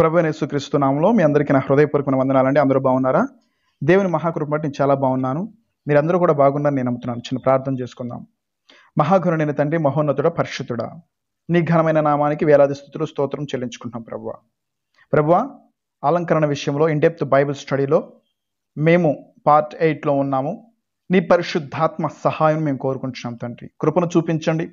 ప్రభు నేసుక్రీస్తున్నాంలో మీ అందరికీ నా హృదయపూర్వకమైన వందనాలండి అందరూ బాగున్నారా దేవుని మహాకృప బట్టి నేను చాలా బాగున్నాను మీరందరూ కూడా బాగున్నారని నేను నమ్ముతున్నాను చిన్న ప్రార్థన చేసుకుందాం నేను తండ్రి మహోన్నతుడ పరిశుద్ధుడా నీ ఘనమైన నామానికి వేలాది స్థుతులు స్తోత్రం చెల్లించుకుంటున్నాం ప్రభు ప్రభు అలంకరణ విషయంలో ఇన్డెప్త్ బైబిల్ స్టడీలో మేము పార్ట్ ఎయిట్లో ఉన్నాము నీ పరిశుద్ధాత్మ సహాయం మేము కోరుకుంటున్నాం తండ్రి కృపను చూపించండి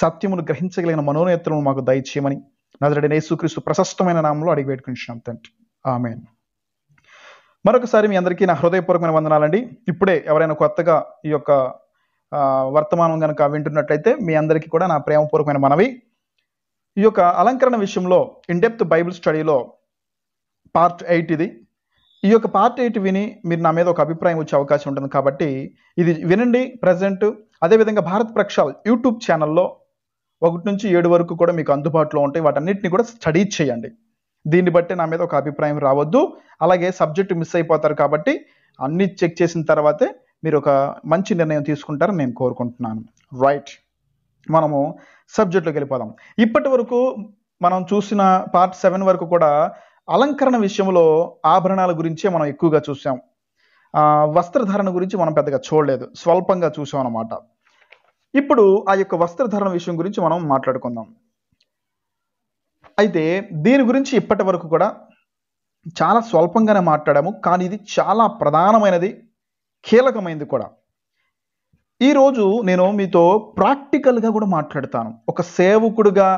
సత్యమును గ్రహించగలిగిన మనోనేత్రము మాకు దయచేయమని నజరడిన యేసుక్రీస్తు ప్రశస్తమైన నామంలో అడిగి పెట్టుకుంటున్నాం తండ్రి ఆమె మరొకసారి మీ అందరికీ నా హృదయపూర్వకమైన వందనాలండి ఇప్పుడే ఎవరైనా కొత్తగా ఈ యొక్క వర్తమానం కనుక వింటున్నట్లయితే మీ అందరికీ కూడా నా ప్రేమపూర్వకమైన మనవి ఈ యొక్క అలంకరణ విషయంలో ఇన్డెప్త్ బైబిల్ స్టడీలో పార్ట్ ఎయిట్ ఇది ఈ యొక్క పార్ట్ ఎయిట్ విని మీరు నా మీద ఒక అభిప్రాయం వచ్చే అవకాశం ఉంటుంది కాబట్టి ఇది వినండి ప్రజెంట్ అదేవిధంగా భారత్ ప్రక్షాల్ యూట్యూబ్ ఛానల్లో ఒకటి నుంచి ఏడు వరకు కూడా మీకు అందుబాటులో ఉంటాయి వాటన్నిటిని కూడా స్టడీ చేయండి దీన్ని బట్టి నా మీద ఒక అభిప్రాయం రావద్దు అలాగే సబ్జెక్ట్ మిస్ అయిపోతారు కాబట్టి అన్ని చెక్ చేసిన తర్వాతే మీరు ఒక మంచి నిర్ణయం తీసుకుంటారని నేను కోరుకుంటున్నాను రైట్ మనము సబ్జెక్టులోకి వెళ్ళిపోదాం ఇప్పటి వరకు మనం చూసిన పార్ట్ సెవెన్ వరకు కూడా అలంకరణ విషయంలో ఆభరణాల గురించే మనం ఎక్కువగా చూసాం వస్త్రధారణ గురించి మనం పెద్దగా చూడలేదు స్వల్పంగా చూసాం అన్నమాట ఇప్పుడు ఆ యొక్క వస్త్రధారణ విషయం గురించి మనం మాట్లాడుకుందాం అయితే దీని గురించి ఇప్పటి వరకు కూడా చాలా స్వల్పంగానే మాట్లాడాము కానీ ఇది చాలా ప్రధానమైనది కీలకమైనది కూడా ఈరోజు నేను మీతో ప్రాక్టికల్గా కూడా మాట్లాడతాను ఒక సేవకుడుగా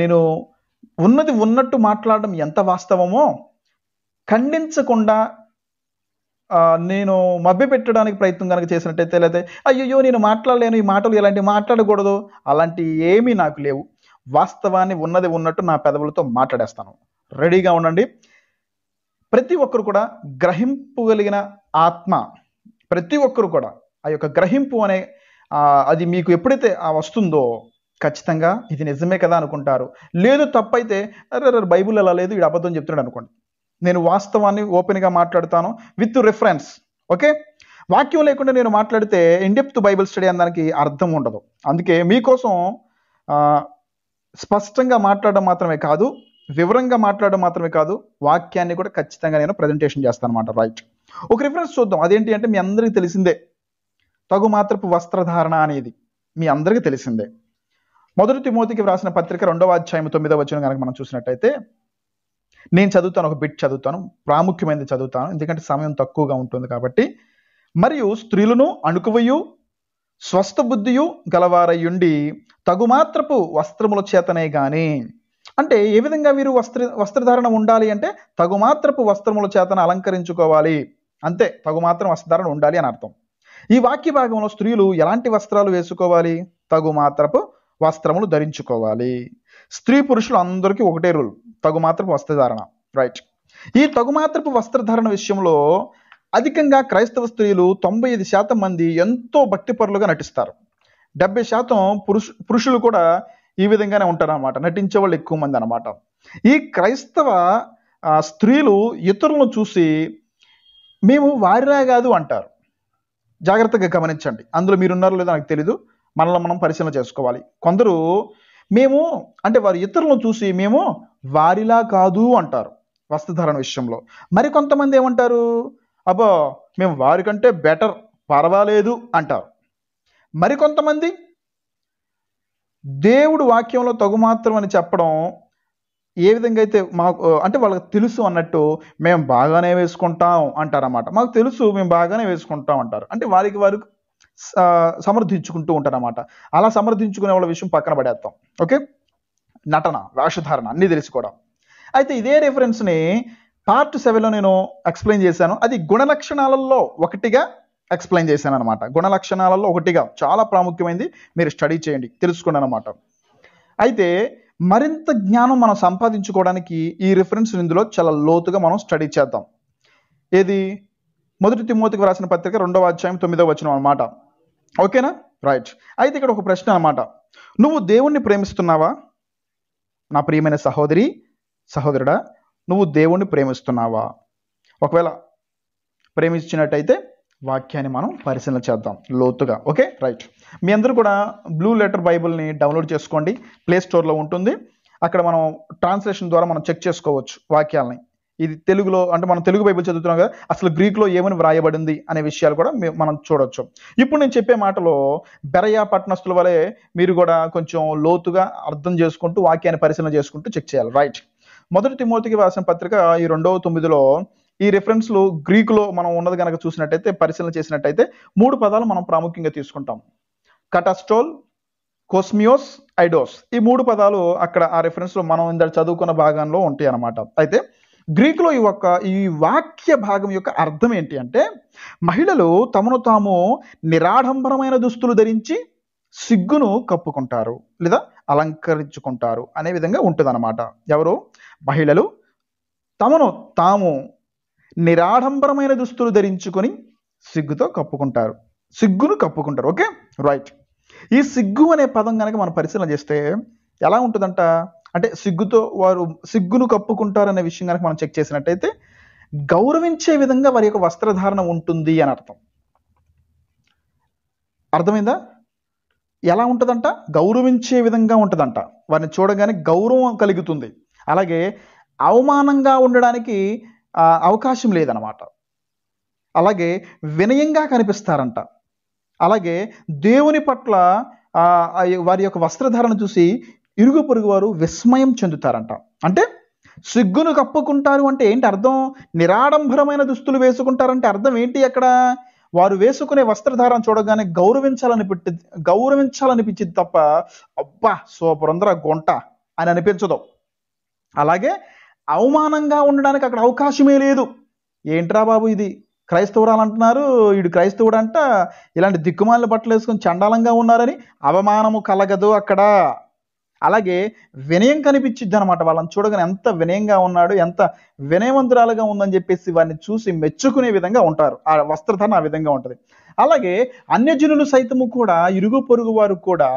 నేను ఉన్నది ఉన్నట్టు మాట్లాడడం ఎంత వాస్తవమో ఖండించకుండా నేను మభ్య పెట్టడానికి ప్రయత్నం కనుక చేసినట్టయితే లేదా అయ్యో నేను మాట్లాడలేను ఈ మాటలు ఇలాంటివి మాట్లాడకూడదు అలాంటివి ఏమీ నాకు లేవు వాస్తవాన్ని ఉన్నది ఉన్నట్టు నా పెదవులతో మాట్లాడేస్తాను రెడీగా ఉండండి ప్రతి ఒక్కరు కూడా గ్రహింపగలిగిన ఆత్మ ప్రతి ఒక్కరు కూడా ఆ యొక్క గ్రహింపు అనే అది మీకు ఎప్పుడైతే వస్తుందో ఖచ్చితంగా ఇది నిజమే కదా అనుకుంటారు లేదు తప్పైతే అరే బైబుల్ అలా లేదు ఇది అబద్ధం చెప్తున్నాడు అనుకోండి నేను వాస్తవాన్ని ఓపెన్గా మాట్లాడతాను విత్ రిఫరెన్స్ ఓకే వాక్యం లేకుండా నేను మాట్లాడితే ఇండెప్త్ బైబిల్ స్టడీ అనడానికి అర్థం ఉండదు అందుకే మీకోసం స్పష్టంగా మాట్లాడడం మాత్రమే కాదు వివరంగా మాట్లాడడం మాత్రమే కాదు వాక్యాన్ని కూడా ఖచ్చితంగా నేను ప్రజెంటేషన్ చేస్తాను అనమాట రైట్ ఒక రిఫరెన్స్ చూద్దాం అదేంటి అంటే మీ అందరికీ తెలిసిందే తగు మాత్రపు వస్త్రధారణ అనేది మీ అందరికీ తెలిసిందే మొదటి తిమోతికి వ్రాసిన పత్రిక రెండవ అధ్యాయం తొమ్మిదవ వచ్చిన కనుక మనం చూసినట్టయితే నేను చదువుతాను ఒక బిట్ చదువుతాను ప్రాముఖ్యమైనది చదువుతాను ఎందుకంటే సమయం తక్కువగా ఉంటుంది కాబట్టి మరియు స్త్రీలను అణుకువయు స్వస్థ బుద్ధియు గలవారయ్యుండి తగుమాత్రపు వస్త్రముల చేతనే కానీ అంటే ఏ విధంగా వీరు వస్త్ర వస్త్రధారణ ఉండాలి అంటే తగుమాత్రపు వస్త్రముల చేతను అలంకరించుకోవాలి అంతే తగుమాత్రం వస్త్రధారణ ఉండాలి అని అర్థం ఈ వాక్య భాగంలో స్త్రీలు ఎలాంటి వస్త్రాలు వేసుకోవాలి తగుమాత్రపు వస్త్రములు ధరించుకోవాలి స్త్రీ పురుషులు అందరికీ ఒకటే రూల్ తగుమాత్రపు వస్త్రధారణ రైట్ ఈ తగుమాత్రపు వస్త్రధారణ విషయంలో అధికంగా క్రైస్తవ స్త్రీలు తొంభై ఐదు శాతం మంది ఎంతో పరులుగా నటిస్తారు డెబ్బై శాతం పురుషు పురుషులు కూడా ఈ విధంగానే ఉంటారన్నమాట నటించే వాళ్ళు ఎక్కువ మంది అనమాట ఈ క్రైస్తవ స్త్రీలు ఇతరులను చూసి మేము వారిలా కాదు అంటారు జాగ్రత్తగా గమనించండి అందులో మీరున్నారో లేదో నాకు తెలీదు మనల్ని మనం పరిశీలన చేసుకోవాలి కొందరు మేము అంటే వారు ఇతరులను చూసి మేము వారిలా కాదు అంటారు వస్త్రధారణ విషయంలో మరి కొంతమంది ఏమంటారు అబ్బో మేము వారికంటే బెటర్ పర్వాలేదు అంటారు మరి కొంతమంది దేవుడు వాక్యంలో తగు మాత్రం అని చెప్పడం ఏ విధంగా అయితే మాకు అంటే వాళ్ళకి తెలుసు అన్నట్టు మేము బాగానే వేసుకుంటాం అంటారన్నమాట మాకు తెలుసు మేము బాగానే వేసుకుంటాం అంటారు అంటే వారికి వారు సమర్థించుకుంటూ ఉంటారన్నమాట అలా సమర్థించుకునే వాళ్ళ విషయం పక్కన పడేస్తాం ఓకే నటన వేషధారణ అన్నీ తెలుసుకోవడం అయితే ఇదే రిఫరెన్స్ని పార్ట్ సెవెన్లో నేను ఎక్స్ప్లెయిన్ చేశాను అది గుణలక్షణాలలో ఒకటిగా ఎక్స్ప్లెయిన్ చేశాను అనమాట గుణలక్షణాలలో ఒకటిగా చాలా ప్రాముఖ్యమైనది మీరు స్టడీ చేయండి తెలుసుకోండి అనమాట అయితే మరింత జ్ఞానం మనం సంపాదించుకోవడానికి ఈ రిఫరెన్స్ ఇందులో చాలా లోతుగా మనం స్టడీ చేద్దాం ఏది మొదటి తిమ్మోతికి రాసిన పత్రిక రెండవ అధ్యాయం తొమ్మిదవ వచ్చిన అనమాట ఓకేనా రైట్ అయితే ఇక్కడ ఒక ప్రశ్న అనమాట నువ్వు దేవుణ్ణి ప్రేమిస్తున్నావా నా ప్రియమైన సహోదరి సహోదరుడా నువ్వు దేవుణ్ణి ప్రేమిస్తున్నావా ఒకవేళ ప్రేమించినట్టయితే వాక్యాన్ని మనం పరిశీలన చేద్దాం లోతుగా ఓకే రైట్ మీ అందరూ కూడా బ్లూ లెటర్ బైబిల్ని డౌన్లోడ్ చేసుకోండి ప్లే స్టోర్లో ఉంటుంది అక్కడ మనం ట్రాన్స్లేషన్ ద్వారా మనం చెక్ చేసుకోవచ్చు వాక్యాలని ఇది తెలుగులో అంటే మనం తెలుగు బైబిల్ చదువుతున్నాం కదా అసలు గ్రీక్లో ఏమని వ్రాయబడింది అనే విషయాలు కూడా మనం చూడొచ్చు ఇప్పుడు నేను చెప్పే మాటలో బెరయా పట్నస్తుల వలె మీరు కూడా కొంచెం లోతుగా అర్థం చేసుకుంటూ వాక్యాన్ని పరిశీలన చేసుకుంటూ చెక్ చేయాలి రైట్ మొదటి తిమూర్తికి వ్రాసిన పత్రిక ఈ రెండవ తొమ్మిదిలో ఈ రిఫరెన్స్లు గ్రీకులో మనం ఉన్నది కనుక చూసినట్టయితే పరిశీలన చేసినట్టయితే మూడు పదాలు మనం ప్రాముఖ్యంగా తీసుకుంటాం కటాస్ట్రోల్ కోస్మియోస్ ఐడోస్ ఈ మూడు పదాలు అక్కడ ఆ రిఫరెన్స్లో మనం ఇంత చదువుకున్న భాగంలో ఉంటాయి అన్నమాట అయితే గ్రీకులో ఈ యొక్క ఈ వాక్య భాగం యొక్క అర్థం ఏంటి అంటే మహిళలు తమను తాము నిరాడంబరమైన దుస్తులు ధరించి సిగ్గును కప్పుకుంటారు లేదా అలంకరించుకుంటారు అనే విధంగా ఉంటుందన్నమాట ఎవరు మహిళలు తమను తాము నిరాడంబరమైన దుస్తులు ధరించుకొని సిగ్గుతో కప్పుకుంటారు సిగ్గును కప్పుకుంటారు ఓకే రైట్ ఈ సిగ్గు అనే పదం కనుక మనం పరిశీలన చేస్తే ఎలా ఉంటుందంట అంటే సిగ్గుతో వారు సిగ్గును కప్పుకుంటారనే విషయం కనుక మనం చెక్ చేసినట్టయితే గౌరవించే విధంగా వారి యొక్క వస్త్రధారణ ఉంటుంది అని అర్థం అర్థమైందా ఎలా ఉంటుందంట గౌరవించే విధంగా ఉంటుందంట వారిని చూడగానే గౌరవం కలుగుతుంది అలాగే అవమానంగా ఉండడానికి అవకాశం లేదనమాట అలాగే వినయంగా కనిపిస్తారంట అలాగే దేవుని పట్ల వారి యొక్క వస్త్రధారణ చూసి ఇరుగు పొరుగు వారు విస్మయం చెందుతారంట అంటే సిగ్గును కప్పుకుంటారు అంటే ఏంటి అర్థం నిరాడంబరమైన దుస్తులు వేసుకుంటారంటే అర్థం ఏంటి అక్కడ వారు వేసుకునే వస్త్రధారం చూడగానే గౌరవించాలని పెట్టి గౌరవించాలనిపించింది తప్ప అబ్బా సోపురంధ్ర గొంట అని అనిపించదు అలాగే అవమానంగా ఉండడానికి అక్కడ అవకాశమే లేదు ఏంట్రా బాబు ఇది క్రైస్తవురాలు అంటున్నారు వీడు క్రైస్తవుడు అంట ఇలాంటి దిక్కుమాలిన బట్టలు వేసుకుని చండాలంగా ఉన్నారని అవమానము కలగదు అక్కడ అలాగే వినయం కనిపించింది అనమాట వాళ్ళని చూడగానే ఎంత వినయంగా ఉన్నాడు ఎంత వినయవంతురాలుగా ఉందని చెప్పేసి వారిని చూసి మెచ్చుకునే విధంగా ఉంటారు ఆ వస్త్రధారణ ఆ విధంగా ఉంటుంది అలాగే అన్యజనులు సైతము కూడా ఇరుగు పొరుగు వారు కూడా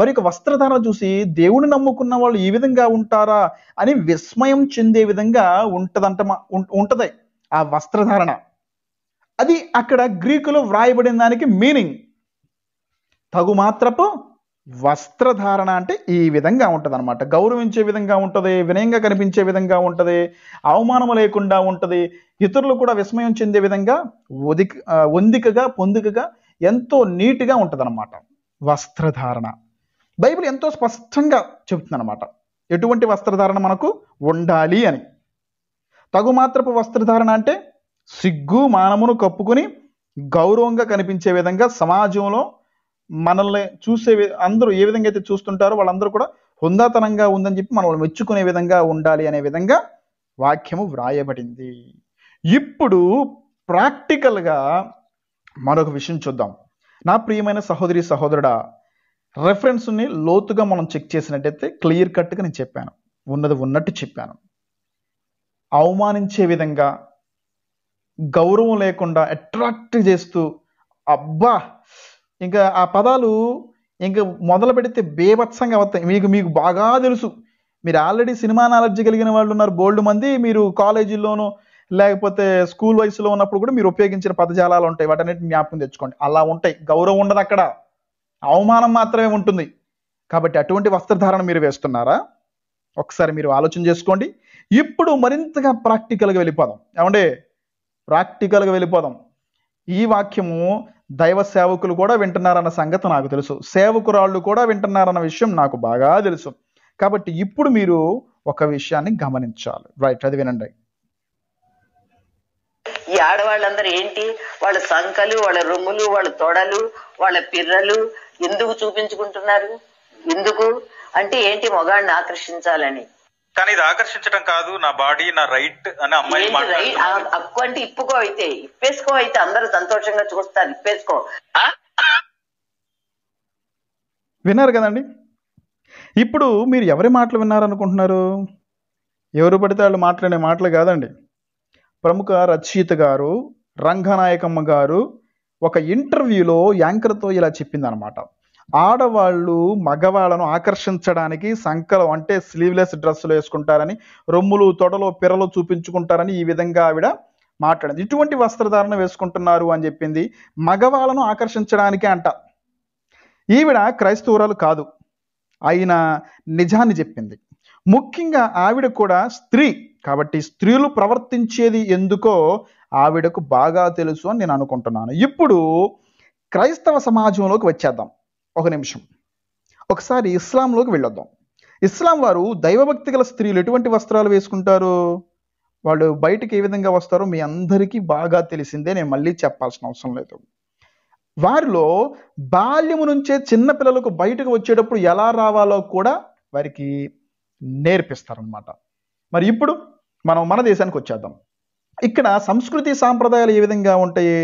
వారి యొక్క వస్త్రధారణ చూసి దేవుని నమ్ముకున్న వాళ్ళు ఈ విధంగా ఉంటారా అని విస్మయం చెందే విధంగా ఉంటదంట ఉంటది ఆ వస్త్రధారణ అది అక్కడ గ్రీకులో వ్రాయబడిన దానికి మీనింగ్ తగు మాత్రపు వస్త్రధారణ అంటే ఈ విధంగా ఉంటుంది అనమాట గౌరవించే విధంగా ఉంటుంది వినయంగా కనిపించే విధంగా ఉంటుంది అవమానము లేకుండా ఉంటుంది ఇతరులు కూడా విస్మయం చెందే విధంగా ఒదిక ఒందికగా పొందికగా ఎంతో నీట్గా ఉంటుంది అనమాట వస్త్రధారణ బైబిల్ ఎంతో స్పష్టంగా అనమాట ఎటువంటి వస్త్రధారణ మనకు ఉండాలి అని తగుమాత్రపు వస్త్రధారణ అంటే సిగ్గు మానమును కప్పుకుని గౌరవంగా కనిపించే విధంగా సమాజంలో మనల్ని చూసే అందరూ ఏ విధంగా అయితే చూస్తుంటారో వాళ్ళందరూ కూడా హుందాతనంగా ఉందని చెప్పి మనల్ని మెచ్చుకునే విధంగా ఉండాలి అనే విధంగా వాక్యము వ్రాయబడింది ఇప్పుడు ప్రాక్టికల్గా మరొక విషయం చూద్దాం నా ప్రియమైన సహోదరి సహోదరుడ రెఫరెన్స్ని లోతుగా మనం చెక్ చేసినట్టయితే క్లియర్ కట్గా నేను చెప్పాను ఉన్నది ఉన్నట్టు చెప్పాను అవమానించే విధంగా గౌరవం లేకుండా అట్రాక్ట్ చేస్తూ అబ్బా ఇంకా ఆ పదాలు ఇంకా మొదలు పెడితే బేభత్సంగా వస్తాయి మీకు మీకు బాగా తెలుసు మీరు ఆల్రెడీ సినిమా నాలెడ్జ్ కలిగిన వాళ్ళు ఉన్నారు బోల్డ్ మంది మీరు కాలేజీల్లోనూ లేకపోతే స్కూల్ వయసులో ఉన్నప్పుడు కూడా మీరు ఉపయోగించిన పదజాలాలు ఉంటాయి వాటన్నిటిని జ్ఞాపకం తెచ్చుకోండి అలా ఉంటాయి గౌరవం ఉండదు అక్కడ అవమానం మాత్రమే ఉంటుంది కాబట్టి అటువంటి వస్త్రధారణ మీరు వేస్తున్నారా ఒకసారి మీరు ఆలోచన చేసుకోండి ఇప్పుడు మరింతగా ప్రాక్టికల్గా వెళ్ళిపోదాం ఏమంటే ప్రాక్టికల్గా వెళ్ళిపోదాం ఈ వాక్యము దైవ సేవకులు కూడా వింటున్నారన్న సంగతి నాకు తెలుసు సేవకురాళ్ళు కూడా వింటున్నారన్న విషయం నాకు బాగా తెలుసు కాబట్టి ఇప్పుడు మీరు ఒక విషయాన్ని గమనించాలి రైట్ అది వినండి ఈ ఆడవాళ్ళందరూ ఏంటి వాళ్ళ సంకలు వాళ్ళ రొమ్ములు వాళ్ళ తొడలు వాళ్ళ పిర్రలు ఎందుకు చూపించుకుంటున్నారు ఎందుకు అంటే ఏంటి మొగాడిని ఆకర్షించాలని కానీ ఇది ఆకర్షించడం కాదు నా బాడీ నా రైట్ అని అమ్మాయి హక్కు అంటే ఇప్పుకో అయితే ఇప్పేసుకో అయితే అందరూ సంతోషంగా చూస్తారు ఇప్పేసుకో విన్నారు కదండి ఇప్పుడు మీరు ఎవరి మాటలు విన్నారనుకుంటున్నారు ఎవరు పడితే వాళ్ళు మాట్లాడే మాటలు కాదండి ప్రముఖ రచయిత గారు రంగనాయకమ్మ గారు ఒక ఇంటర్వ్యూలో యాంకర్తో ఇలా చెప్పిందనమాట ఆడవాళ్ళు మగవాళ్ళను ఆకర్షించడానికి సంకలం అంటే స్లీవ్లెస్ డ్రెస్సులు వేసుకుంటారని రొమ్ములు తొడలో పిరలు చూపించుకుంటారని ఈ విధంగా ఆవిడ మాట్లాడింది ఇటువంటి వస్త్రధారణ వేసుకుంటున్నారు అని చెప్పింది మగవాళ్ళను ఆకర్షించడానికే అంట ఈవిడ క్రైస్తవురాలు కాదు అయినా నిజాన్ని చెప్పింది ముఖ్యంగా ఆవిడ కూడా స్త్రీ కాబట్టి స్త్రీలు ప్రవర్తించేది ఎందుకో ఆవిడకు బాగా తెలుసు అని నేను అనుకుంటున్నాను ఇప్పుడు క్రైస్తవ సమాజంలోకి వచ్చేద్దాం ఒక నిమిషం ఒకసారి ఇస్లాంలోకి వెళ్ళొద్దాం ఇస్లాం వారు దైవభక్తి గల స్త్రీలు ఎటువంటి వస్త్రాలు వేసుకుంటారు వాళ్ళు బయటకు ఏ విధంగా వస్తారో మీ అందరికీ బాగా తెలిసిందే నేను మళ్ళీ చెప్పాల్సిన అవసరం లేదు వారిలో బాల్యము నుంచే చిన్నపిల్లలకు బయటకు వచ్చేటప్పుడు ఎలా రావాలో కూడా వారికి నేర్పిస్తారనమాట మరి ఇప్పుడు మనం మన దేశానికి వచ్చేద్దాం ఇక్కడ సంస్కృతి సాంప్రదాయాలు ఏ విధంగా ఉంటాయి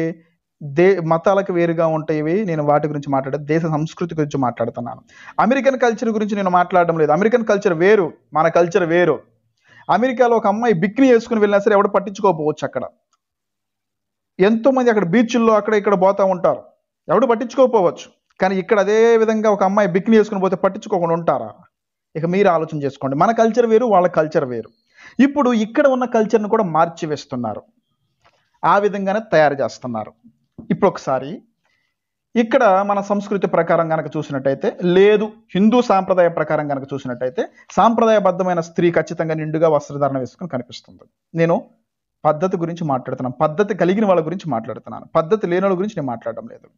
దే మతాలకు వేరుగా ఉంటాయి నేను వాటి గురించి మాట్లాడే దేశ సంస్కృతి గురించి మాట్లాడుతున్నాను అమెరికన్ కల్చర్ గురించి నేను మాట్లాడడం లేదు అమెరికన్ కల్చర్ వేరు మన కల్చర్ వేరు అమెరికాలో ఒక అమ్మాయి బిక్ని వేసుకుని వెళ్ళినా సరే ఎవడ పట్టించుకోకపోవచ్చు అక్కడ ఎంతోమంది అక్కడ బీచ్ల్లో అక్కడ ఇక్కడ పోతూ ఉంటారు ఎవడు పట్టించుకోకపోవచ్చు కానీ ఇక్కడ అదే విధంగా ఒక అమ్మాయి బిక్ని వేసుకుని పోతే పట్టించుకోకుండా ఉంటారా ఇక మీరు ఆలోచన చేసుకోండి మన కల్చర్ వేరు వాళ్ళ కల్చర్ వేరు ఇప్పుడు ఇక్కడ ఉన్న కల్చర్ను కూడా మార్చివేస్తున్నారు ఆ విధంగానే తయారు చేస్తున్నారు ఇప్పుడు ఒకసారి ఇక్కడ మన సంస్కృతి ప్రకారం కనుక చూసినట్టయితే లేదు హిందూ సాంప్రదాయ ప్రకారం కనుక చూసినట్టయితే సాంప్రదాయబద్ధమైన స్త్రీ ఖచ్చితంగా నిండుగా వస్త్రధారణ వేసుకుని కనిపిస్తుంది నేను పద్ధతి గురించి మాట్లాడుతున్నాను పద్ధతి కలిగిన వాళ్ళ గురించి మాట్లాడుతున్నాను పద్ధతి లేని వాళ్ళ గురించి నేను మాట్లాడడం లేదు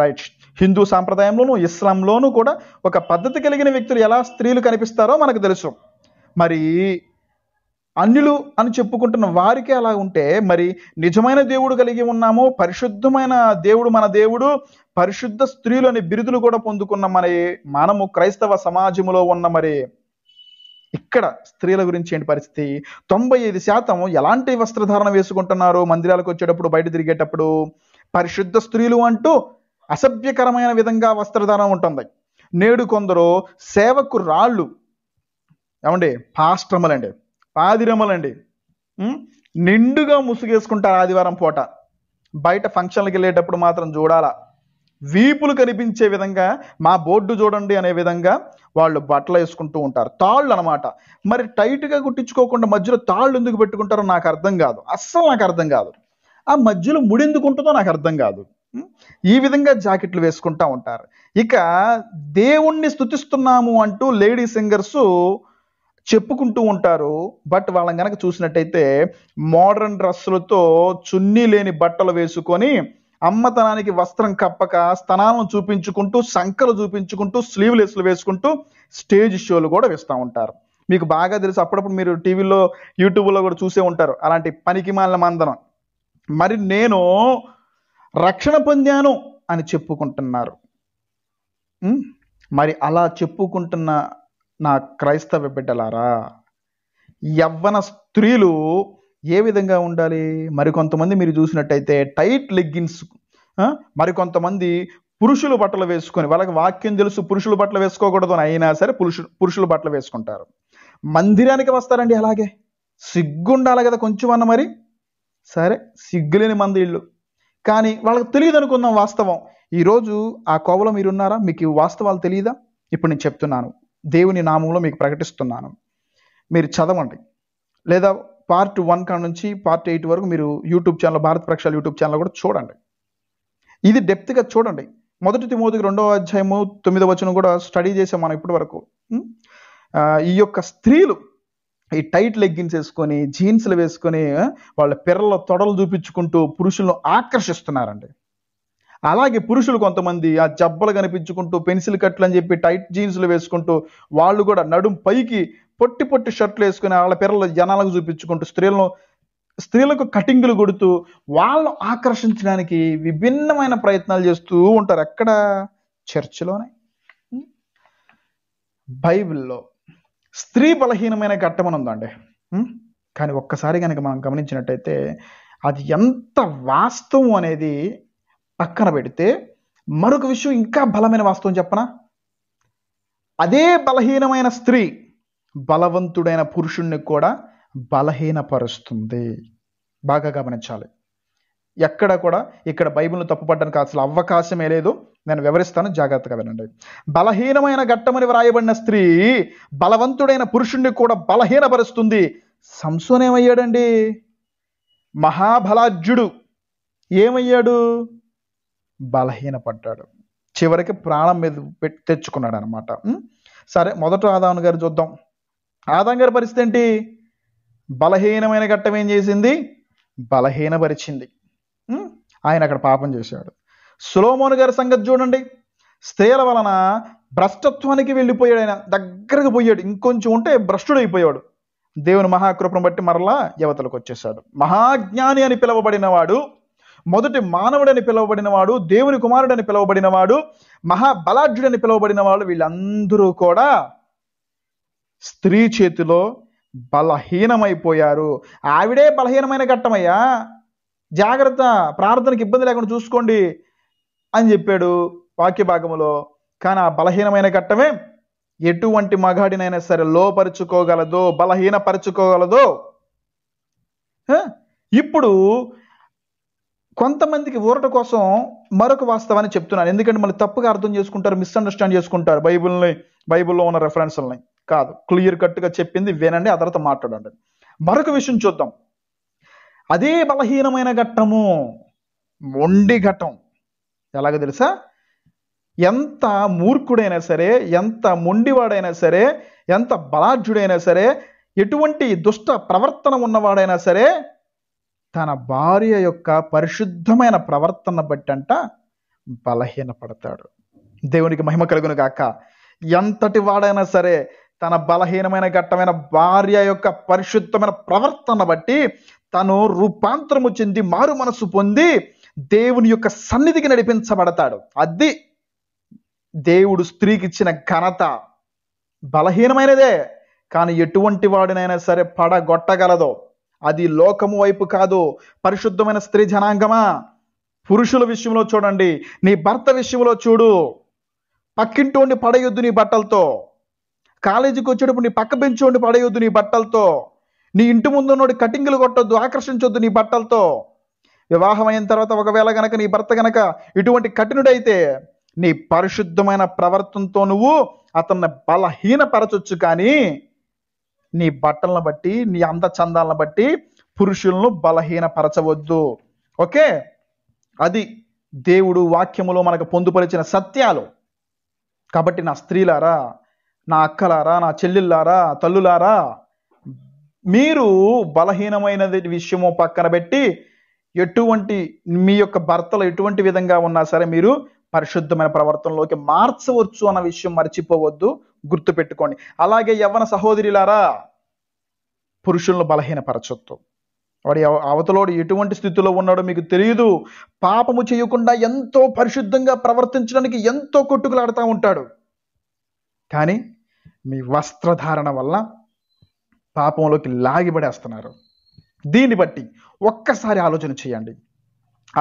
రైట్ హిందూ సాంప్రదాయంలోనూ ఇస్లాంలోనూ కూడా ఒక పద్ధతి కలిగిన వ్యక్తులు ఎలా స్త్రీలు కనిపిస్తారో మనకు తెలుసు మరి అన్యులు అని చెప్పుకుంటున్న వారికి అలా ఉంటే మరి నిజమైన దేవుడు కలిగి ఉన్నాము పరిశుద్ధమైన దేవుడు మన దేవుడు పరిశుద్ధ అనే బిరుదులు కూడా పొందుకున్న మరి మనము క్రైస్తవ సమాజంలో ఉన్న మరి ఇక్కడ స్త్రీల గురించి ఏంటి పరిస్థితి తొంభై ఐదు శాతం ఎలాంటి వస్త్రధారణ వేసుకుంటున్నారు మందిరాలకు వచ్చేటప్పుడు బయట తిరిగేటప్పుడు పరిశుద్ధ స్త్రీలు అంటూ అసభ్యకరమైన విధంగా వస్త్రధారణ ఉంటుంది నేడు కొందరు సేవకు రాళ్ళు ఏమండి పాశ్రమలండి పాదిరమ్మలండి నిండుగా ముసుగేసుకుంటారు ఆదివారం పూట బయట ఫంక్షన్లకు వెళ్ళేటప్పుడు మాత్రం చూడాలా వీపులు కనిపించే విధంగా మా బోర్డు చూడండి అనే విధంగా వాళ్ళు బట్టలు వేసుకుంటూ ఉంటారు తాళ్ళు అనమాట మరి టైట్గా కుట్టించుకోకుండా మధ్యలో తాళ్ళు ఎందుకు పెట్టుకుంటారో నాకు అర్థం కాదు అస్సలు నాకు అర్థం కాదు ఆ మధ్యలో ముడెందుకుంటుందో నాకు అర్థం కాదు ఈ విధంగా జాకెట్లు వేసుకుంటూ ఉంటారు ఇక దేవుణ్ణి స్థుతిస్తున్నాము అంటూ లేడీ సింగర్సు చెప్పుకుంటూ ఉంటారు బట్ వాళ్ళని కనుక చూసినట్టయితే మోడర్న్ డ్రెస్సులతో చున్నీ లేని బట్టలు వేసుకొని అమ్మతనానికి వస్త్రం కప్పక స్తనాలను చూపించుకుంటూ సంకలు చూపించుకుంటూ స్లీవ్లెస్లు వేసుకుంటూ స్టేజ్ షోలు కూడా వేస్తూ ఉంటారు మీకు బాగా తెలుసు అప్పుడప్పుడు మీరు టీవీలో యూట్యూబ్లో కూడా చూసే ఉంటారు అలాంటి పనికిమాలిన మందనం మరి నేను రక్షణ పొందాను అని చెప్పుకుంటున్నారు మరి అలా చెప్పుకుంటున్న నా క్రైస్తవ బిడ్డలారా యవ్వన స్త్రీలు ఏ విధంగా ఉండాలి మరికొంతమంది మీరు చూసినట్టయితే టైట్ లెగ్గిన్స్ మరికొంతమంది పురుషుల బట్టలు వేసుకొని వాళ్ళకి వాక్యం తెలుసు పురుషులు బట్టలు వేసుకోకూడదు అయినా సరే పురుషు పురుషులు బట్టలు వేసుకుంటారు మందిరానికి వస్తారండి అలాగే సిగ్గుండాలి కదా కొంచెం అన్న మరి సరే సిగ్గులేని మంది ఇళ్ళు కానీ వాళ్ళకి తెలియదు అనుకుందాం వాస్తవం ఈరోజు ఆ కోవలో మీరున్నారా మీకు వాస్తవాలు తెలియదా ఇప్పుడు నేను చెప్తున్నాను దేవుని నామంలో మీకు ప్రకటిస్తున్నాను మీరు చదవండి లేదా పార్ట్ వన్ కాడ నుంచి పార్ట్ ఎయిట్ వరకు మీరు యూట్యూబ్ ఛానల్ భారత్ ప్రక్షాళ యూట్యూబ్ ఛానల్ కూడా చూడండి ఇది డెప్త్గా చూడండి మొదటి మోదికి రెండవ అధ్యాయము తొమ్మిదవ వచనం కూడా స్టడీ చేసాం మనం ఇప్పటి వరకు ఈ యొక్క స్త్రీలు ఈ టైట్ లెగ్గిన్స్ వేసుకొని జీన్స్లు వేసుకొని వాళ్ళ పిర్రల తొడలు చూపించుకుంటూ పురుషులను ఆకర్షిస్తున్నారండి అలాగే పురుషులు కొంతమంది ఆ జబ్బలు కనిపించుకుంటూ పెన్సిల్ కట్లు అని చెప్పి టైట్ జీన్స్లు వేసుకుంటూ వాళ్ళు కూడా నడుం పైకి పొట్టి పొట్టి షర్ట్లు వేసుకుని వాళ్ళ పిల్లలు జనాలకు చూపించుకుంటూ స్త్రీలను స్త్రీలకు కటింగులు కొడుతూ వాళ్ళు ఆకర్షించడానికి విభిన్నమైన ప్రయత్నాలు చేస్తూ ఉంటారు ఎక్కడ చర్చిలోనే బైబిల్లో స్త్రీ బలహీనమైన ఘట్టమని ఉందండి కానీ ఒక్కసారి కనుక మనం గమనించినట్టయితే అది ఎంత వాస్తవం అనేది పక్కన పెడితే మరొక విషయం ఇంకా బలమైన వాస్తవం చెప్పనా అదే బలహీనమైన స్త్రీ బలవంతుడైన పురుషుణ్ణి కూడా బలహీనపరుస్తుంది బాగా గమనించాలి ఎక్కడ కూడా ఇక్కడ బైబిల్ను తప్పుపడ్డానికి అసలు అవకాశమే లేదు నేను వివరిస్తాను జాగ్రత్తగా వినండి బలహీనమైన ఘట్టమని వ్రాయబడిన స్త్రీ బలవంతుడైన పురుషుణ్ణి కూడా బలహీనపరుస్తుంది సంసోనేమయ్యాడండి మహాబలాజ్యుడు ఏమయ్యాడు బలహీనపడ్డాడు చివరికి ప్రాణం మీద పెట్టి తెచ్చుకున్నాడు అనమాట సరే మొదట ఆదాం గారు చూద్దాం ఆదాం గారి పరిస్థితి ఏంటి బలహీనమైన ఘట్టం ఏం చేసింది బలహీనపరిచింది ఆయన అక్కడ పాపం చేశాడు సులోమోను గారి సంగతి చూడండి స్త్రీల వలన భ్రష్టత్వానికి వెళ్ళిపోయాడు ఆయన దగ్గరకు పోయాడు ఇంకొంచెం ఉంటే భ్రష్టుడైపోయాడు దేవుని మహాకృపను బట్టి మరలా యువతలకు వచ్చేశాడు మహాజ్ఞాని అని పిలువబడిన వాడు మొదటి మానవుడని పిలువబడిన వాడు దేవుని కుమారుడని పిలువబడిన వాడు మహాబలాఢ్యుడని పిలువబడిన వీళ్ళందరూ కూడా స్త్రీ చేతిలో బలహీనమైపోయారు ఆవిడే బలహీనమైన ఘట్టమయ్యా జాగ్రత్త ప్రార్థనకి ఇబ్బంది లేకుండా చూసుకోండి అని చెప్పాడు వాక్య భాగములో కానీ ఆ బలహీనమైన ఘట్టమే ఎటువంటి మగాడినైనా సరే లోపరుచుకోగలదో బలహీనపరుచుకోగలదో ఇప్పుడు కొంతమందికి ఊరట కోసం మరొక వాస్తవాన్ని చెప్తున్నాను ఎందుకంటే మళ్ళీ తప్పుగా అర్థం చేసుకుంటారు మిస్అండర్స్టాండ్ చేసుకుంటారు బైబిల్ని బైబిల్లో ఉన్న రెఫరెన్స్లని కాదు క్లియర్ కట్గా చెప్పింది వినండి ఆ తర్వాత మాట్లాడండి మరొక విషయం చూద్దాం అదే బలహీనమైన ఘట్టము మొండి ఘట్టం ఎలాగ తెలుసా ఎంత మూర్ఖుడైనా సరే ఎంత మొండివాడైనా సరే ఎంత బలాఢ్యుడైనా సరే ఎటువంటి దుష్ట ప్రవర్తన ఉన్నవాడైనా సరే తన భార్య యొక్క పరిశుద్ధమైన ప్రవర్తన బట్టి అంట బలహీనపడతాడు దేవునికి మహిమ కలుగును గాక ఎంతటి వాడైనా సరే తన బలహీనమైన ఘట్టమైన భార్య యొక్క పరిశుద్ధమైన ప్రవర్తన బట్టి తను రూపాంతరము చెంది మారు మనసు పొంది దేవుని యొక్క సన్నిధికి నడిపించబడతాడు అది దేవుడు స్త్రీకి ఇచ్చిన ఘనత బలహీనమైనదే కానీ ఎటువంటి వాడినైనా సరే పడగొట్టగలదో అది లోకము వైపు కాదు పరిశుద్ధమైన స్త్రీ జనాంగమా పురుషుల విషయంలో చూడండి నీ భర్త విషయంలో చూడు పక్కింటి ఉండి నీ బట్టలతో కాలేజీకి వచ్చేటప్పుడు నీ పక్క బెంచ్ ఉండి నీ బట్టలతో నీ ఇంటి ముందున్నోడి కటింగ్లు కొట్టొద్దు ఆకర్షించొద్దు నీ బట్టలతో వివాహం అయిన తర్వాత ఒకవేళ గనక నీ భర్త గనక ఇటువంటి కఠినుడైతే నీ పరిశుద్ధమైన ప్రవర్తనతో నువ్వు అతన్ని బలహీనపరచొచ్చు కానీ నీ బట్టలను బట్టి నీ అందచందాలను బట్టి పురుషులను బలహీనపరచవద్దు ఓకే అది దేవుడు వాక్యములో మనకు పొందుపరిచిన సత్యాలు కాబట్టి నా స్త్రీలారా నా అక్కలారా నా చెల్లెళ్ళారా తల్లులారా మీరు బలహీనమైనది విషయము పక్కన పెట్టి ఎటువంటి మీ యొక్క భర్తలు ఎటువంటి విధంగా ఉన్నా సరే మీరు పరిశుద్ధమైన ప్రవర్తనలోకి మార్చవచ్చు అన్న విషయం మర్చిపోవద్దు గుర్తుపెట్టుకోండి అలాగే యవ్వన సహోదరిలారా పురుషులను బలహీనపరచొద్దు వాడి అవతలోడు ఎటువంటి స్థితిలో ఉన్నాడో మీకు తెలియదు పాపము చేయకుండా ఎంతో పరిశుద్ధంగా ప్రవర్తించడానికి ఎంతో కొట్టుకులాడుతూ ఉంటాడు కానీ మీ వస్త్రధారణ వల్ల పాపంలోకి లాగిబడేస్తున్నారు దీన్ని బట్టి ఒక్కసారి ఆలోచన చేయండి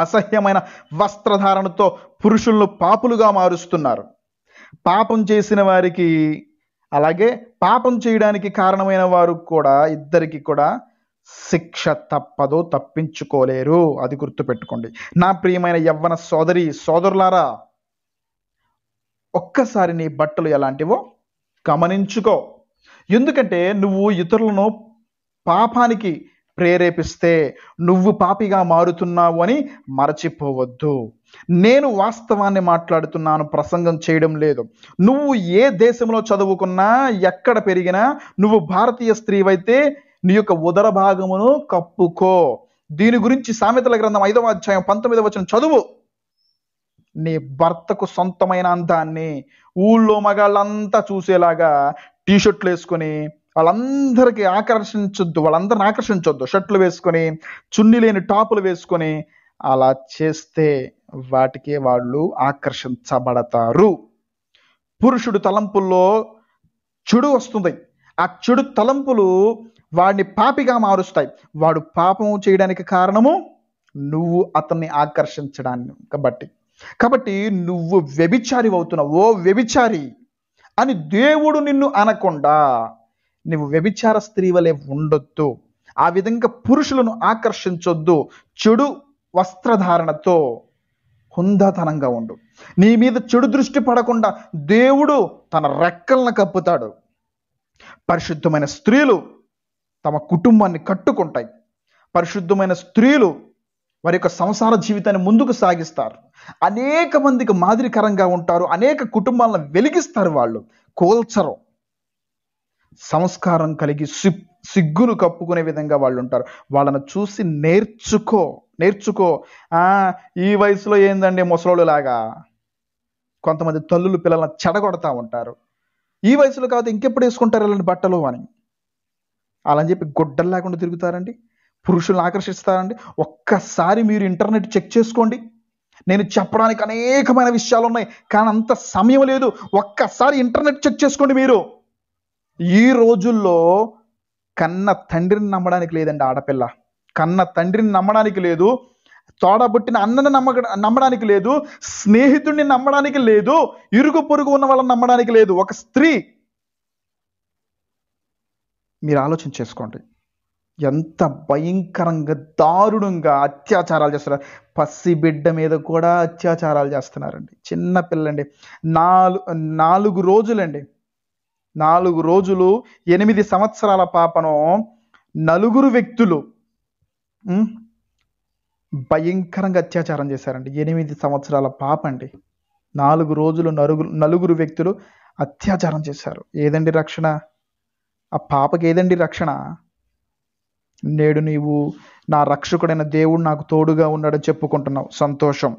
అసహ్యమైన వస్త్రధారణతో పురుషులను పాపులుగా మారుస్తున్నారు పాపం చేసిన వారికి అలాగే పాపం చేయడానికి కారణమైన వారు కూడా ఇద్దరికి కూడా శిక్ష తప్పదు తప్పించుకోలేరు అది గుర్తుపెట్టుకోండి నా ప్రియమైన యవ్వన సోదరి సోదరులారా ఒక్కసారి నీ బట్టలు ఎలాంటివో గమనించుకో ఎందుకంటే నువ్వు ఇతరులను పాపానికి ప్రేరేపిస్తే నువ్వు పాపిగా మారుతున్నావు అని మరచిపోవద్దు నేను వాస్తవాన్ని మాట్లాడుతున్నాను ప్రసంగం చేయడం లేదు నువ్వు ఏ దేశంలో చదువుకున్నా ఎక్కడ పెరిగినా నువ్వు భారతీయ స్త్రీవైతే నీ యొక్క ఉదర భాగమును కప్పుకో దీని గురించి సామెతల గ్రంథం ఐదవ అధ్యాయం పంతొమ్మిదవ వచ్చిన చదువు నీ భర్తకు సొంతమైన అందాన్ని ఊళ్ళో మగాళ్ళంతా చూసేలాగా టీ షర్ట్లు వేసుకొని వాళ్ళందరికీ ఆకర్షించొద్దు వాళ్ళందరిని ఆకర్షించొద్దు షర్ట్లు వేసుకొని చున్ని లేని టాపులు వేసుకొని అలా చేస్తే వాటికే వాళ్ళు ఆకర్షించబడతారు పురుషుడు తలంపుల్లో చెడు వస్తుంది ఆ చెడు తలంపులు వాడిని పాపిగా మారుస్తాయి వాడు పాపము చేయడానికి కారణము నువ్వు అతన్ని ఆకర్షించడాన్ని కాబట్టి కాబట్టి నువ్వు వ్యభిచారి అవుతున్నావు ఓ వ్యభిచారి అని దేవుడు నిన్ను అనకుండా నువ్వు వ్యభిచార స్త్రీ వలె ఉండొద్దు ఆ విధంగా పురుషులను ఆకర్షించొద్దు చెడు వస్త్రధారణతో హుందతనంగా ఉండు నీ మీద చెడు దృష్టి పడకుండా దేవుడు తన రెక్కలను కప్పుతాడు పరిశుద్ధమైన స్త్రీలు తమ కుటుంబాన్ని కట్టుకుంటాయి పరిశుద్ధమైన స్త్రీలు వారి యొక్క సంసార జీవితాన్ని ముందుకు సాగిస్తారు అనేక మందికి మాదిరికరంగా ఉంటారు అనేక కుటుంబాలను వెలిగిస్తారు వాళ్ళు కోల్చరు సంస్కారం కలిగి సిగ్గును కప్పుకునే విధంగా వాళ్ళు ఉంటారు వాళ్ళను చూసి నేర్చుకో నేర్చుకో ఈ వయసులో ఏందండి ముసలోళ్ళు లాగా కొంతమంది తల్లులు పిల్లలను చెడగొడతా ఉంటారు ఈ వయసులో కాదు ఇంకెప్పుడు వేసుకుంటారు ఇలాంటి బట్టలు అని అలా చెప్పి గుడ్డలు లేకుండా తిరుగుతారండి పురుషులను ఆకర్షిస్తారండి ఒక్కసారి మీరు ఇంటర్నెట్ చెక్ చేసుకోండి నేను చెప్పడానికి అనేకమైన విషయాలు ఉన్నాయి కానీ అంత సమయం లేదు ఒక్కసారి ఇంటర్నెట్ చెక్ చేసుకోండి మీరు ఈ రోజుల్లో కన్న తండ్రిని నమ్మడానికి లేదండి ఆడపిల్ల కన్న తండ్రిని నమ్మడానికి లేదు తోడబుట్టిన అన్నని నమ్మ నమ్మడానికి లేదు స్నేహితుడిని నమ్మడానికి లేదు ఇరుగు పొరుగు ఉన్న వాళ్ళని నమ్మడానికి లేదు ఒక స్త్రీ మీరు ఆలోచన చేసుకోండి ఎంత భయంకరంగా దారుణంగా అత్యాచారాలు చేస్తున్నారు పసి బిడ్డ మీద కూడా అత్యాచారాలు చేస్తున్నారండి చిన్న పిల్లండి నాలుగు నాలుగు రోజులండి నాలుగు రోజులు ఎనిమిది సంవత్సరాల పాపను నలుగురు వ్యక్తులు భయంకరంగా అత్యాచారం చేశారండి ఎనిమిది సంవత్సరాల పాప అండి నాలుగు రోజులు నలుగురు నలుగురు వ్యక్తులు అత్యాచారం చేశారు ఏదండి రక్షణ ఆ పాపకి ఏదండి రక్షణ నేడు నీవు నా రక్షకుడైన దేవుడు నాకు తోడుగా ఉన్నాడని చెప్పుకుంటున్నావు సంతోషం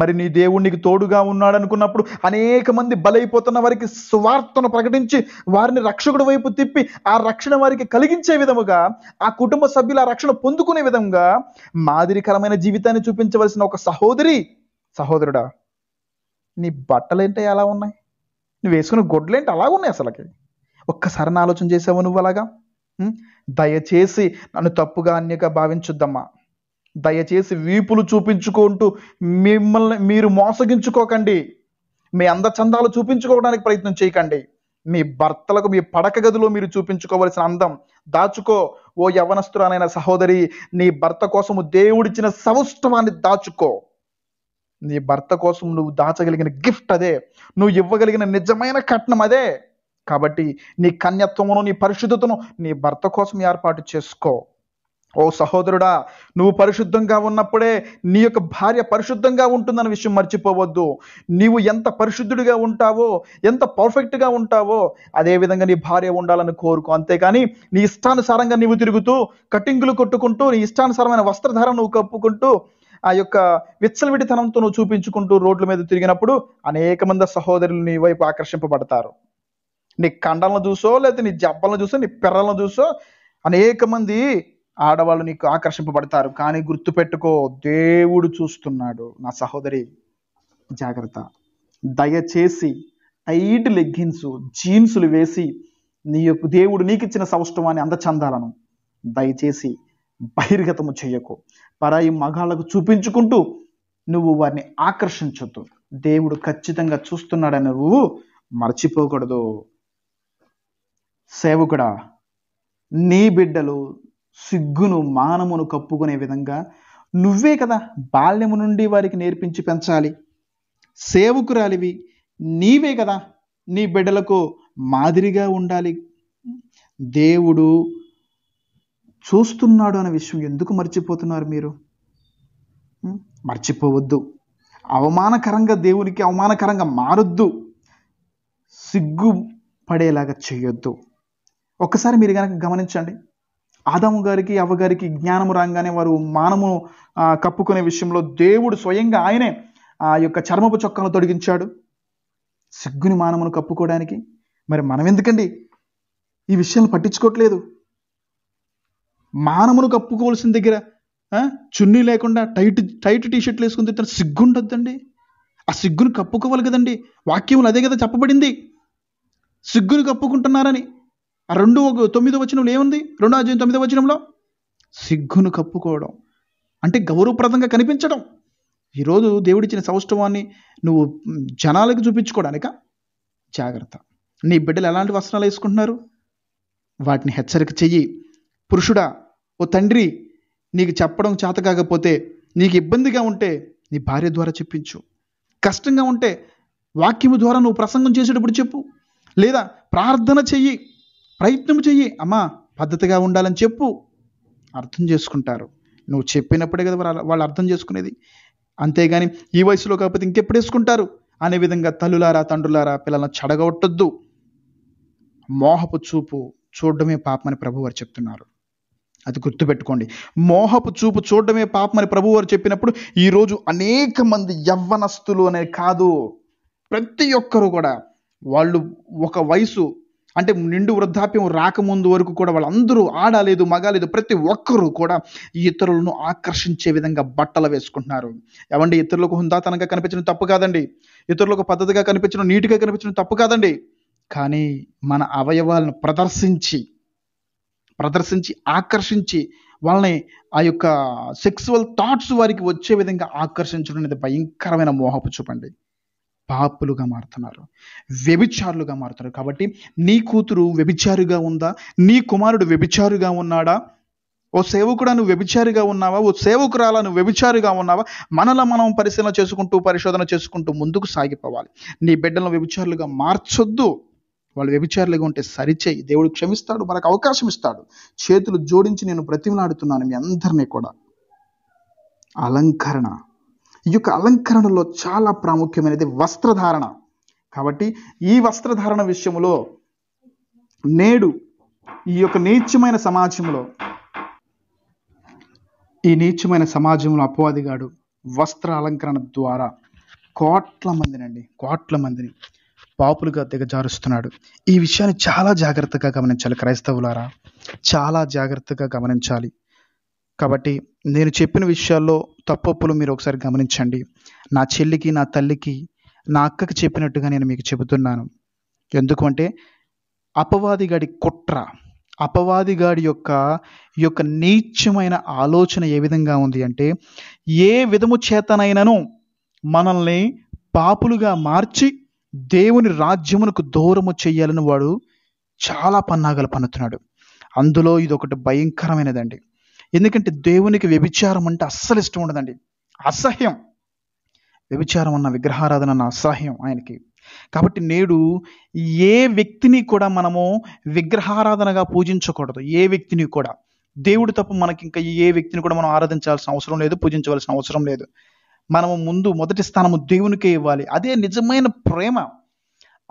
మరి నీ దేవుడికి తోడుగా ఉన్నాడు అనుకున్నప్పుడు అనేక మంది బలైపోతున్న వారికి స్వార్థను ప్రకటించి వారిని రక్షకుడి వైపు తిప్పి ఆ రక్షణ వారికి కలిగించే విధముగా ఆ కుటుంబ సభ్యులు ఆ రక్షణ పొందుకునే విధంగా మాదిరికరమైన జీవితాన్ని చూపించవలసిన ఒక సహోదరి సహోదరుడా నీ బట్టలేంటే ఎలా ఉన్నాయి నువ్వు వేసుకున్న గొడ్లేంటి అలా ఉన్నాయి అసలకి ఒక్కసారి ఆలోచన చేసావు నువ్వు అలాగా దయచేసి నన్ను తప్పుగా అన్యగా భావించుద్దమ్మా దయచేసి వీపులు చూపించుకుంటూ మిమ్మల్ని మీరు మోసగించుకోకండి మీ అందచందాలు చూపించుకోవడానికి ప్రయత్నం చేయకండి మీ భర్తలకు మీ పడక గదిలో మీరు చూపించుకోవలసిన అందం దాచుకో ఓ యవనస్తురానైన సహోదరి నీ భర్త కోసము దేవుడిచ్చిన సౌష్ఠవాన్ని దాచుకో నీ భర్త కోసం నువ్వు దాచగలిగిన గిఫ్ట్ అదే నువ్వు ఇవ్వగలిగిన నిజమైన కట్నం అదే కాబట్టి నీ కన్యత్వమును నీ పరిశుద్ధతను నీ భర్త కోసం ఏర్పాటు చేసుకో ఓ సహోదరుడా నువ్వు పరిశుద్ధంగా ఉన్నప్పుడే నీ యొక్క భార్య పరిశుద్ధంగా ఉంటుందన్న విషయం మర్చిపోవద్దు నీవు ఎంత పరిశుద్ధుడిగా ఉంటావో ఎంత పర్ఫెక్ట్గా ఉంటావో అదేవిధంగా నీ భార్య ఉండాలని కోరుకో అంతేకాని నీ ఇష్టానుసారంగా నీవు తిరుగుతూ కటింగులు కొట్టుకుంటూ నీ ఇష్టానుసారమైన వస్త్రధార నువ్వు కప్పుకుంటూ ఆ యొక్క విచ్చలవిడితనంతో నువ్వు చూపించుకుంటూ రోడ్ల మీద తిరిగినప్పుడు అనేక మంది సహోదరులు నీ వైపు ఆకర్షింపబడతారు నీ కండలను చూసో లేకపోతే నీ జబ్బలను చూసో నీ పెర్రలను చూసో అనేక మంది ఆడవాళ్ళు నీకు ఆకర్షింపబడతారు కానీ గుర్తుపెట్టుకో దేవుడు చూస్తున్నాడు నా సహోదరి జాగ్రత్త దయచేసి టైట్ లెగ్గిన్స్ జీన్సులు వేసి నీ యొక్క దేవుడు నీకు ఇచ్చిన సౌష్ఠవాన్ని అందచందాలను దయచేసి బహిర్గతము చేయకు పరాయి మగాళ్ళకు చూపించుకుంటూ నువ్వు వారిని ఆకర్షించొద్దు దేవుడు ఖచ్చితంగా చూస్తున్నాడని నువ్వు మర్చిపోకూడదు సేవకుడా నీ బిడ్డలు సిగ్గును మానమును కప్పుకునే విధంగా నువ్వే కదా బాల్యము నుండి వారికి నేర్పించి పెంచాలి సేవకురాలివి నీవే కదా నీ బిడ్డలకు మాదిరిగా ఉండాలి దేవుడు చూస్తున్నాడు అనే విషయం ఎందుకు మర్చిపోతున్నారు మీరు మర్చిపోవద్దు అవమానకరంగా దేవునికి అవమానకరంగా మారొద్దు సిగ్గు పడేలాగా చేయొద్దు ఒకసారి మీరు కనుక గమనించండి ఆదాము గారికి అవ్వగారికి జ్ఞానము రాగానే వారు మానము కప్పుకునే విషయంలో దేవుడు స్వయంగా ఆయనే ఆ యొక్క చర్మపు చొక్కాను తొడిగించాడు సిగ్గుని మానమును కప్పుకోవడానికి మరి మనం ఎందుకండి ఈ విషయాన్ని పట్టించుకోవట్లేదు మానమును కప్పుకోవాల్సిన దగ్గర చున్నీ లేకుండా టైట్ టైట్ టీషర్ట్లు వేసుకుని తింటారు సిగ్గుండొద్దండి ఆ సిగ్గును కప్పుకోవాలి కదండి వాక్యములు అదే కదా చెప్పబడింది సిగ్గును కప్పుకుంటున్నారని రెండు తొమ్మిదో వచనంలో ఏముంది రెండో అధ్యాయం తొమ్మిదో వచనంలో సిగ్గును కప్పుకోవడం అంటే గౌరవప్రదంగా కనిపించడం ఈరోజు దేవుడిచ్చిన సౌష్ఠవాన్ని నువ్వు జనాలకు చూపించుకోవడానిక జాగ్రత్త నీ బిడ్డలు ఎలాంటి వస్త్రాలు వేసుకుంటున్నారు వాటిని హెచ్చరిక చెయ్యి పురుషుడా ఓ తండ్రి నీకు చెప్పడం చేత కాకపోతే నీకు ఇబ్బందిగా ఉంటే నీ భార్య ద్వారా చెప్పించు కష్టంగా ఉంటే వాక్యము ద్వారా నువ్వు ప్రసంగం చేసేటప్పుడు చెప్పు లేదా ప్రార్థన చెయ్యి ప్రయత్నం చెయ్యి అమ్మా పద్ధతిగా ఉండాలని చెప్పు అర్థం చేసుకుంటారు నువ్వు చెప్పినప్పుడే కదా వాళ్ళు అర్థం చేసుకునేది అంతేగాని ఈ వయసులో కాకపోతే ఇంకెప్పుడు వేసుకుంటారు అనే విధంగా తల్లులారా తండ్రులారా పిల్లలను చడగొట్టద్దు మోహపు చూపు చూడడమే పాపమని ప్రభువారు చెప్తున్నారు అది గుర్తుపెట్టుకోండి మోహపు చూపు చూడడమే పాపమని ప్రభువారు చెప్పినప్పుడు ఈరోజు అనేక మంది యవ్వనస్తులు అనేది కాదు ప్రతి ఒక్కరు కూడా వాళ్ళు ఒక వయసు అంటే నిండు వృద్ధాప్యం రాకముందు వరకు కూడా వాళ్ళందరూ ఆడలేదు మగాలేదు ప్రతి ఒక్కరూ కూడా ఇతరులను ఆకర్షించే విధంగా బట్టలు వేసుకుంటున్నారు ఏమండి ఇతరులకు హుందాతనంగా కనిపించడం తప్పు కాదండి ఇతరులకు పద్ధతిగా కనిపించడం నీట్గా కనిపించడం తప్పు కాదండి కానీ మన అవయవాలను ప్రదర్శించి ప్రదర్శించి ఆకర్షించి వాళ్ళని ఆ యొక్క సెక్సువల్ థాట్స్ వారికి వచ్చే విధంగా ఆకర్షించడం అనేది భయంకరమైన మోహపు చూపండి పాపులుగా మారుతున్నారు వ్యభిచారులుగా మారుతున్నారు కాబట్టి నీ కూతురు వ్యభిచారుగా ఉందా నీ కుమారుడు వ్యభిచారుగా ఉన్నాడా ఓ సేవకుడు నువ్వు వ్యభిచారిగా ఉన్నావా ఓ సేవకురాల నువ్వు వ్యభిచారిగా ఉన్నావా మనల మనం పరిశీలన చేసుకుంటూ పరిశోధన చేసుకుంటూ ముందుకు సాగిపోవాలి నీ బిడ్డలను వ్యభిచారులుగా మార్చొద్దు వాళ్ళు వ్యభిచారులుగా ఉంటే సరిచేయి దేవుడు క్షమిస్తాడు మనకు అవకాశం ఇస్తాడు చేతులు జోడించి నేను బ్రతిమలాడుతున్నాను మీ అందరినీ కూడా అలంకరణ ఈ యొక్క అలంకరణలో చాలా ప్రాముఖ్యమైనది వస్త్రధారణ కాబట్టి ఈ వస్త్రధారణ విషయంలో నేడు ఈ యొక్క నీచమైన సమాజంలో ఈ నీచమైన సమాజంలో అపవాదిగాడు వస్త్ర అలంకరణ ద్వారా కోట్ల మందినండి కోట్ల మందిని పాపులుగా దిగజారుస్తున్నాడు ఈ విషయాన్ని చాలా జాగ్రత్తగా గమనించాలి క్రైస్తవులారా చాలా జాగ్రత్తగా గమనించాలి కాబట్టి నేను చెప్పిన విషయాల్లో తప్పప్పులు మీరు ఒకసారి గమనించండి నా చెల్లికి నా తల్లికి నా అక్కకి చెప్పినట్టుగా నేను మీకు చెబుతున్నాను ఎందుకంటే అపవాదిగాడి కుట్ర అపవాదిగాడి యొక్క యొక్క నీచమైన ఆలోచన ఏ విధంగా ఉంది అంటే ఏ విధము చేతనైనను మనల్ని పాపులుగా మార్చి దేవుని రాజ్యమునకు దూరము చేయాలని వాడు చాలా పన్నాగలు పన్నుతున్నాడు అందులో ఇది ఒకటి భయంకరమైనదండి ఎందుకంటే దేవునికి వ్యభిచారం అంటే అస్సలు ఇష్టం ఉండదండి అసహ్యం వ్యభిచారం అన్న విగ్రహారాధన అన్న అసహ్యం ఆయనకి కాబట్టి నేడు ఏ వ్యక్తిని కూడా మనము విగ్రహారాధనగా పూజించకూడదు ఏ వ్యక్తిని కూడా దేవుడు తప్ప మనకి ఇంకా ఏ వ్యక్తిని కూడా మనం ఆరాధించాల్సిన అవసరం లేదు పూజించవలసిన అవసరం లేదు మనము ముందు మొదటి స్థానము దేవునికే ఇవ్వాలి అదే నిజమైన ప్రేమ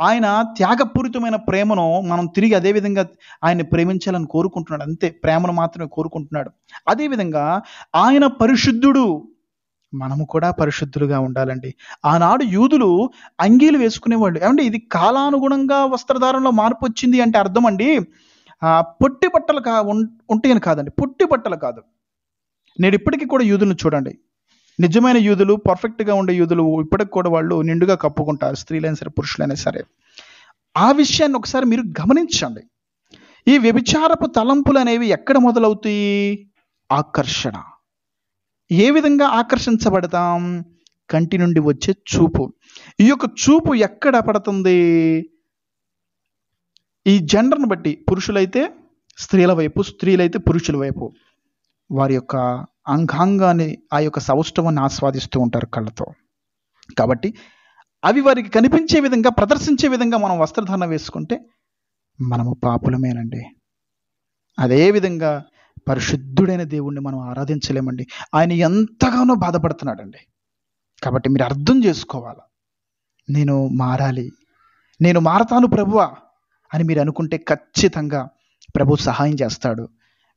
ఆయన త్యాగపూరితమైన ప్రేమను మనం తిరిగి అదేవిధంగా ఆయన్ని ప్రేమించాలని కోరుకుంటున్నాడు అంతే ప్రేమను మాత్రమే కోరుకుంటున్నాడు అదేవిధంగా ఆయన పరిశుద్ధుడు మనము కూడా పరిశుద్ధులుగా ఉండాలండి ఆనాడు యూదులు అంగీలు వేసుకునేవాళ్ళు ఏమంటే ఇది కాలానుగుణంగా వస్త్రధారణలో మార్పు వచ్చింది అంటే అర్థం అండి పొట్టి బట్టలు కా ఉంటే కాదండి పొట్టి బట్టలు కాదు నేను ఇప్పటికీ కూడా యూదులను చూడండి నిజమైన యూదులు పర్ఫెక్ట్గా ఉండే యూదులు ఇప్పటికి కూడా వాళ్ళు నిండుగా కప్పుకుంటారు స్త్రీలైనా సరే పురుషులైనా సరే ఆ విషయాన్ని ఒకసారి మీరు గమనించండి ఈ వ్యభిచారపు తలంపులు అనేవి ఎక్కడ మొదలవుతాయి ఆకర్షణ ఏ విధంగా ఆకర్షించబడతాం కంటి నుండి వచ్చే చూపు ఈ యొక్క చూపు ఎక్కడ పడుతుంది ఈ జెండర్ను బట్టి పురుషులైతే స్త్రీల వైపు స్త్రీలైతే పురుషుల వైపు వారి యొక్క అంగాంగాన్ని ఆ యొక్క సౌష్ఠవాన్ని ఆస్వాదిస్తూ ఉంటారు కళ్ళతో కాబట్టి అవి వారికి కనిపించే విధంగా ప్రదర్శించే విధంగా మనం వస్త్రధారణ వేసుకుంటే మనము పాపులమేనండి అదేవిధంగా పరిశుద్ధుడైన దేవుణ్ణి మనం ఆరాధించలేమండి ఆయన ఎంతగానో బాధపడుతున్నాడండి కాబట్టి మీరు అర్థం చేసుకోవాలి నేను మారాలి నేను మారతాను ప్రభువా అని మీరు అనుకుంటే ఖచ్చితంగా ప్రభు సహాయం చేస్తాడు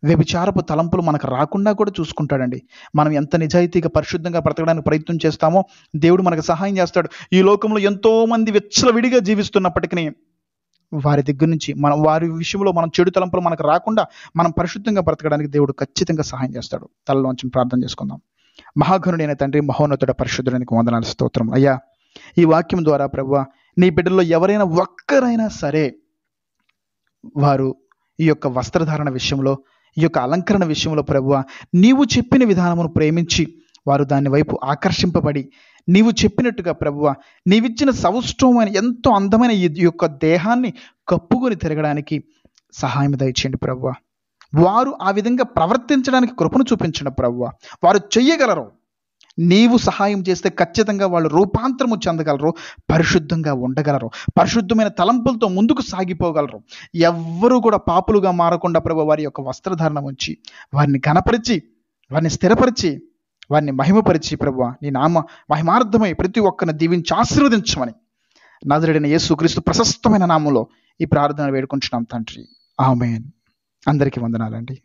వ్యభిచారపు తలంపులు మనకు రాకుండా కూడా చూసుకుంటాడండి మనం ఎంత నిజాయితీగా పరిశుద్ధంగా బ్రతకడానికి ప్రయత్నం చేస్తామో దేవుడు మనకు సహాయం చేస్తాడు ఈ లోకంలో ఎంతోమంది విచ్చలవిడిగా జీవిస్తున్నప్పటికీ వారి దగ్గర నుంచి మనం వారి విషయంలో మనం చెడు తలంపులు మనకు రాకుండా మనం పరిశుద్ధంగా బ్రతకడానికి దేవుడు ఖచ్చితంగా సహాయం చేస్తాడు తలలోంచి ప్రార్థన చేసుకుందాం మహాఘనుడైన తండ్రి మహోన్నతుడ పరిశుద్ధుడానికి వందనాల స్తోత్రం అయ్యా ఈ వాక్యం ద్వారా ప్రభు నీ బిడ్డల్లో ఎవరైనా ఒక్కరైనా సరే వారు ఈ యొక్క వస్త్రధారణ విషయంలో ఈ యొక్క అలంకరణ విషయంలో ప్రభువ నీవు చెప్పిన విధానమును ప్రేమించి వారు దాని వైపు ఆకర్షింపబడి నీవు చెప్పినట్టుగా ప్రభువ నీవిచ్చిన సౌష్ఠవమైన ఎంతో అందమైన ఈ యొక్క దేహాన్ని కప్పుకొని తిరగడానికి సహాయం దయచేయండి ప్రభువ వారు ఆ విధంగా ప్రవర్తించడానికి కృపను చూపించండి ప్రభువ వారు చెయ్యగలరు నీవు సహాయం చేస్తే ఖచ్చితంగా వాళ్ళు రూపాంతరము చెందగలరు పరిశుద్ధంగా ఉండగలరు పరిశుద్ధమైన తలంపులతో ముందుకు సాగిపోగలరు ఎవ్వరూ కూడా పాపులుగా మారకుండా ప్రభు వారి యొక్క వస్త్రధారణ ఉంచి వారిని కనపరిచి వారిని స్థిరపరిచి వారిని మహిమపరిచి ప్రభు నీ నామ మహిమార్థమై ప్రతి ఒక్కరిని దీవించి ఆశీర్వదించమని నదుడైన క్రీస్తు ప్రశస్తమైన నామంలో ఈ ప్రార్థన వేడుకుంటున్నాం తండ్రి ఆమెన్ అందరికీ వందనాలండి